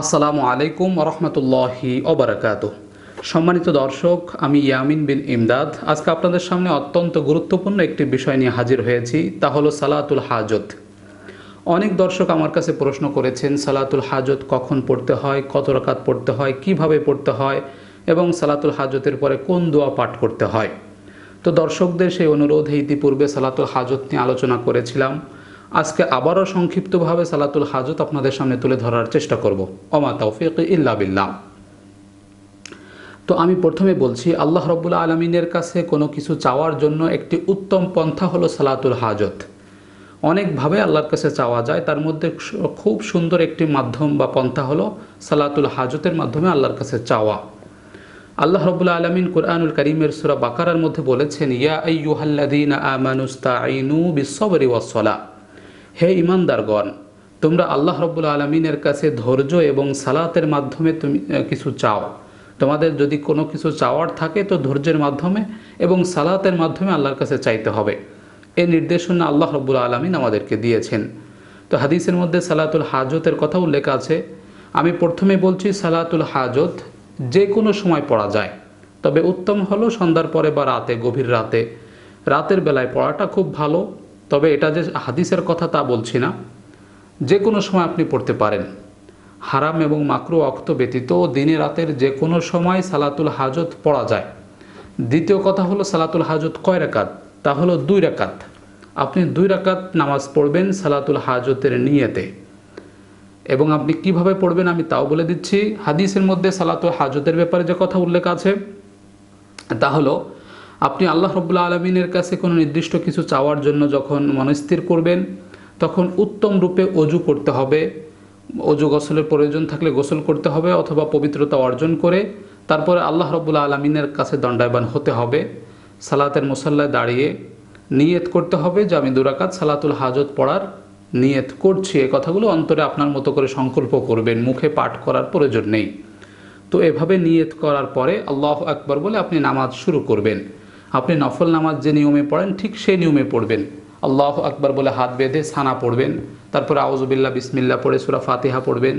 আসসালামু আলাইকুম রহমতুল্লাহি অবরাকাত সম্মানিত দর্শক আমি ইয়ামিন বিন ইমদাদ আজকে আপনাদের সামনে অত্যন্ত গুরুত্বপূর্ণ একটি বিষয় নিয়ে হাজির হয়েছি তা হলো সালাতুল হাজত অনেক দর্শক আমার কাছে প্রশ্ন করেছেন সালাতুল হাজত কখন পড়তে হয় কত রকাত পড়তে হয় কিভাবে পড়তে হয় এবং সালাতুল হাজতের পরে কোন দোয়া পাঠ করতে হয় তো দর্শকদের সেই অনুরোধে ইতিপূর্বে সালাতুল হাজত নিয়ে আলোচনা করেছিলাম আজকে আবারও সংক্ষিপ্তভাবে সালাতুল হাজত আপনাদের সামনে তুলে ধরার চেষ্টা করব অমা তৌফিক ইল্লা বিল্লাহ তো আমি প্রথমে বলছি আল্লাহ রব্বুল্লা আলমিনের কাছে কোনো কিছু চাওয়ার জন্য একটি উত্তম পন্থা হলো সালাতুল হাজত অনেকভাবে আল্লাহর কাছে চাওয়া যায় তার মধ্যে খুব সুন্দর একটি মাধ্যম বা পন্থা হলো সালাতুল হাজতের মাধ্যমে আল্লাহর কাছে চাওয়া আল্লাহ রবুল্লা আলমিন কুরআনুল করিমের সুরা বাকারার মধ্যে বলেছেন ইয়া আইয়ুহাল্লাদিন আমানুস্তাইনু বিসবরি ওয়াসলা হে ইমানদারগণ তোমরা আল্লাহ রব্বুল আলমিনের কাছে ধৈর্য এবং সালাতের মাধ্যমে তুমি কিছু চাও তোমাদের যদি কোনো কিছু চাওয়ার থাকে তো ধৈর্যের মাধ্যমে এবং সালাতের মাধ্যমে আল্লাহর কাছে চাইতে হবে এ নির্দেশনা আল্লাহ রব্বুল আলমিন আমাদেরকে দিয়েছেন তো হাদিসের মধ্যে সালাতুল হাজতের কথা উল্লেখ আছে আমি প্রথমে বলছি সালাতুল হাজত যে কোনো সময় পড়া যায় তবে উত্তম হলো সন্ধ্যার পরে বা রাতে গভীর রাতে রাতের বেলায় পড়াটা খুব ভালো তবে এটা যে হাদিসের কথা তা বলছি না যে কোনো সময় আপনি পড়তে পারেন হারাম এবং মাকরু অক্ত ব্যতীত দিনে রাতের যে কোনো সময় সালাতুল হাজত পড়া যায় দ্বিতীয় কথা হলো সালাতুল হাজত কয় রেকাত তা হলো দুই রেকাত আপনি দুই রাকাত নামাজ পড়বেন সালাতুল হাজতের নিয়েতে এবং আপনি কিভাবে পড়বেন আমি তাও বলে দিচ্ছি হাদিসের মধ্যে সালাতুল হাজতের ব্যাপারে যে কথা উল্লেখ আছে তা হলো আপনি আল্লাহ রব্লা আলমিনের কাছে কোনো নির্দিষ্ট কিছু চাওয়ার জন্য যখন মনস্থির করবেন তখন উত্তম রূপে অজু করতে হবে অজু গোসলের প্রয়োজন থাকলে গোসল করতে হবে অথবা পবিত্রতা অর্জন করে তারপরে আল্লাহ রব্লা আলমিনের কাছে দণ্ডায়বান হতে হবে সালাতের মুসাল্লায় দাঁড়িয়ে নিয়ত করতে হবে যে আমি দুরাকাত সালাতুল হাজত পড়ার নিয়ত করছি এই কথাগুলো অন্তরে আপনার মতো করে সংকল্প করবেন মুখে পাঠ করার প্রয়োজন নেই তো এভাবে নিয়ত করার পরে আল্লাহ আকবর বলে আপনি নামাজ শুরু করবেন আপনি নফল নামাজ যে নিয়মে পড়েন ঠিক সেই নিয়মে পড়বেন আল্লাহ আকবর বলে হাত বেঁধে সানা পড়বেন তারপরে আউজবিল্লা বিসমিল্লা পড়ে সুরা ফাতিহা পড়বেন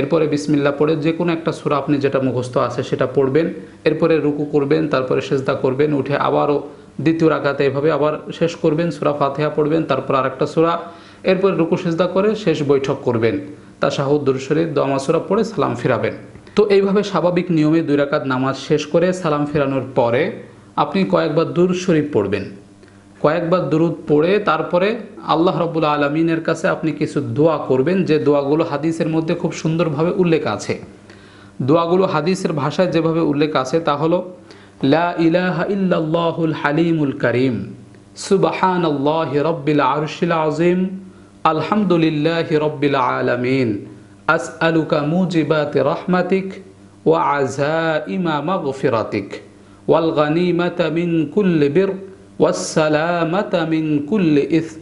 এরপরে বিসমিল্লা পড়ে যে কোনো একটা সুরা আপনি যেটা মুখস্থ আছে সেটা পড়বেন এরপরে রুকু করবেন তারপরে সেজদা করবেন উঠে আবারও দ্বিতীয় রাখাতে এভাবে আবার শেষ করবেন সুরা ফাতেহা পড়বেন তারপর আর একটা সুরা এরপরে রুকু সেজদা করে শেষ বৈঠক করবেন তা শাহ শরীফ দমা সুরা পড়ে সালাম ফেরাবেন তো এইভাবে স্বাভাবিক নিয়মে দুই রাকাত নামাজ শেষ করে সালাম ফেরানোর পরে আপনি কয়েকবার দূর শরীফ পড়বেন কয়েকবার দূরত পড়ে তারপরে আল্লাহ রবুল আলমিনের কাছে আপনি কিছু দোয়া করবেন যে দোয়াগুলো হাদিসের মধ্যে খুব সুন্দরভাবে উল্লেখ আছে দোয়াগুলো হাদিসের ভাষায় যেভাবে উল্লেখ আছে তা হলো লা হালিমুল করিম সুবাহান আল্লাহ হিরবিল আরশিল আজিম আলহামদুলিল্লাহ হিরবিল আলমিন আস আলুকা মুজিবাত রহমাতিক ওয়া আজা ইমামা গফিরাতিক والغنيمة من كل بر والسلامة من كل إثم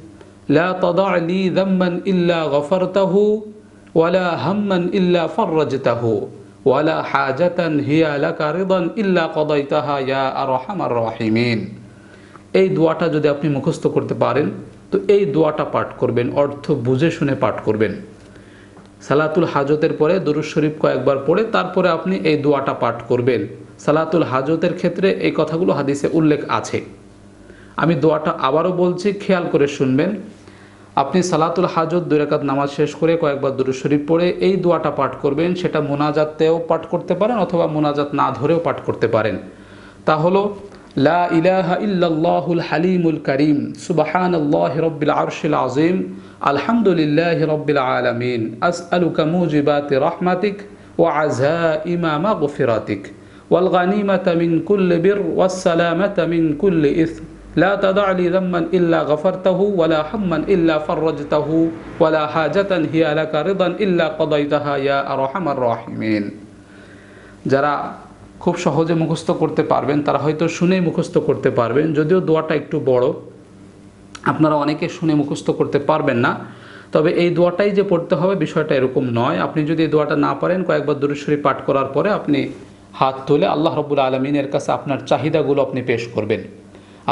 لا تضع لي ذما إلا غفرته ولا هما إلا فرجته ولا حاجة هي لك رضا إلا قضيتها يا أرحم الراحمين এই দোয়াটা যদি আপনি মুখস্থ করতে পারেন তো এই দোয়াটা পাঠ করবেন অর্থ বুঝে শুনে পাঠ করবেন সালাতুল হাজতের পরে দুরুজ শরীফ কয়েকবার পড়ে তারপরে আপনি এই দোয়াটা পাঠ করবেন সালাতুল হাজতের ক্ষেত্রে এই কথাগুলো হাদিসে উল্লেখ আছে আমি দোয়াটা আবারও বলছি খেয়াল করে শুনবেন আপনি সালাতুল হাজত দুই রেখাত নামাজ শেষ করে কয়েকবার দুরু শরীফ পড়ে এই দোয়াটা পাঠ করবেন সেটা মোনাজাতেও পাঠ করতে পারেন অথবা মোনাজাত না ধরেও পাঠ করতে পারেন তা হলো لا إله إلا الله الحليم الكريم سبحان الله رب العرش العظيم الحمد لله رب العالمين أسألك موجبات رحمتك وعزائم مغفرتك والغنيمة من كل بر والسلامة من كل إثم لا تدع لي ذنبا إلا غفرته ولا حما إلا فرجته ولا حاجة هي لك رضا إلا قضيتها يا أرحم الراحمين جرى খুব সহজে মুখস্থ করতে পারবেন তারা হয়তো শুনেই মুখস্থ করতে পারবেন যদিও দোয়াটা একটু বড় আপনারা অনেকে শুনে মুখস্থ করতে পারবেন না তবে এই দোয়াটাই যে পড়তে হবে বিষয়টা এরকম নয় আপনি যদি এই দোয়াটা না পারেন কয়েকবার দূরেশ্বরী পাঠ করার পরে আপনি হাত তুলে আল্লাহ রবুল আলমিনের কাছে আপনার চাহিদাগুলো আপনি পেশ করবেন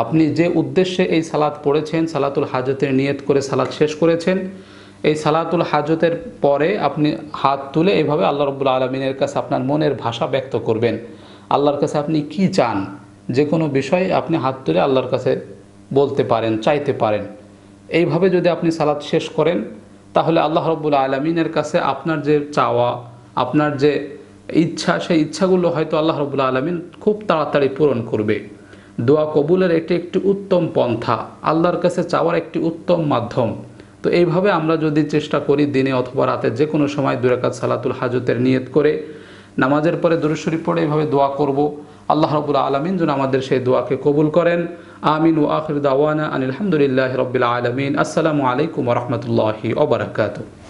আপনি যে উদ্দেশ্যে এই সালাত পড়েছেন সালাতুল হাজতের নিয়ত করে সালাত শেষ করেছেন এই সালাতুল হাজতের পরে আপনি হাত তুলে এভাবে আল্লাহ রবুল আলমিনের কাছে আপনার মনের ভাষা ব্যক্ত করবেন আল্লাহর কাছে আপনি কি চান যে কোনো বিষয়ে আপনি হাত তুলে আল্লাহর কাছে বলতে পারেন চাইতে পারেন এইভাবে যদি আপনি সালাদ শেষ করেন তাহলে আল্লাহ রব্বুল আলমিনের কাছে আপনার যে চাওয়া আপনার যে ইচ্ছা সেই ইচ্ছাগুলো হয়তো আল্লাহ রবুল্লা আলমিন খুব তাড়াতাড়ি পূরণ করবে দোয়া কবুলের এটি একটি উত্তম পন্থা আল্লাহর কাছে চাওয়ার একটি উত্তম মাধ্যম তো এইভাবে আমরা যদি চেষ্টা করি দিনে অথবা রাতে যে কোনো সময় দুরাকাত সালাতুল হাজতের নিয়ত করে নামাজের পরে দূরস্বরী পড়ে এভাবে দোয়া করব আল্লাহ রবুল আলমিন যেন আমাদের সেই দোয়াকে কবুল করেন আমিন ও আখির দাওয়ানা আনিলামদুলিল্লাহ রবিল আলমিন আসসালামু আলাইকুম রহমতুল্লাহি ওবরাকাতু